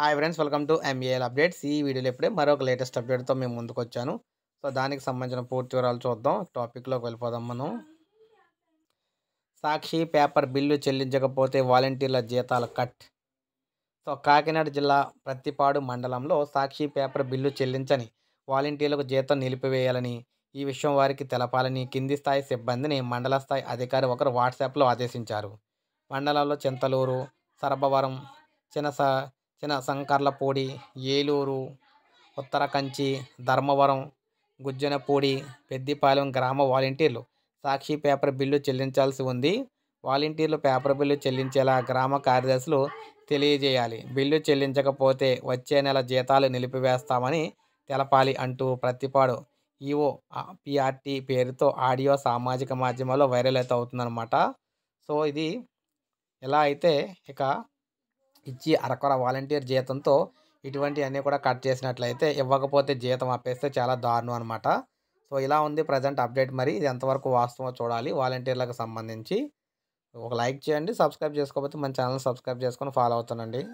hi friends welcome to MAL updates ఈ వీడియోలో ఇప్పుడే మరొక లేటెస్ట్ అప్డేట్తో మేము ముందుకు వచ్చాను సో దానికి సంబంధించిన పూర్తి వివరాలు చూద్దాం టాపిక్లోకి వెళ్ళిపోదాం మనం సాక్షి పేపర్ బిల్లు చెల్లించకపోతే వాలంటీర్ల జీతాలు కట్ సో కాకినాడ జిల్లా ప్రతిపాడు మండలంలో సాక్షి పేపర్ బిల్లు చెల్లించని వాలంటీర్లకు జీతం నిలిపివేయాలని ఈ విషయం వారికి తెలపాలని కింది స్థాయి సిబ్బందిని మండల స్థాయి అధికారి ఒకరు వాట్సాప్లో ఆదేశించారు మండలంలో చింతలూరు సరబవరం చిన్న చిన్న సంకర్లపూడి ఏలూరు ఉత్తర కంచి ధర్మవరం గుజ్జనపూడి పెద్దిపాలెం గ్రామ వాలంటీర్లు సాక్షి పేపర్ బిల్లు చెల్లించాల్సి ఉంది వాలంటీర్లు పేపర్ బిల్లు చెల్లించేలా గ్రామ కార్యదర్శులు తెలియజేయాలి బిల్లు చెల్లించకపోతే వచ్చే నెల జీతాలు నిలిపివేస్తామని తెలపాలి అంటూ ప్రతిపాడు ఈఓ పిఆర్టీ పేరుతో ఆడియో సామాజిక మాధ్యమాల్లో వైరల్ అయితే అవుతుందన్నమాట సో ఇది ఎలా అయితే ఇక ఇచ్చి అరకొర వాలంటీర్ జీతంతో ఇటువంటివన్నీ కూడా కట్ చేసినట్లయితే ఇవ్వకపోతే జీతం ఆపేస్తే చాలా దారుణం అనమాట సో ఇలా ఉంది ప్రజెంట్ అప్డేట్ మరి ఇది ఎంతవరకు వాస్తవమో చూడాలి వాలంటీర్లకు సంబంధించి ఒక లైక్ చేయండి సబ్స్క్రైబ్ చేసుకోకపోతే మన ఛానల్ సబ్స్క్రైబ్ చేసుకొని ఫాలో అవుతానండి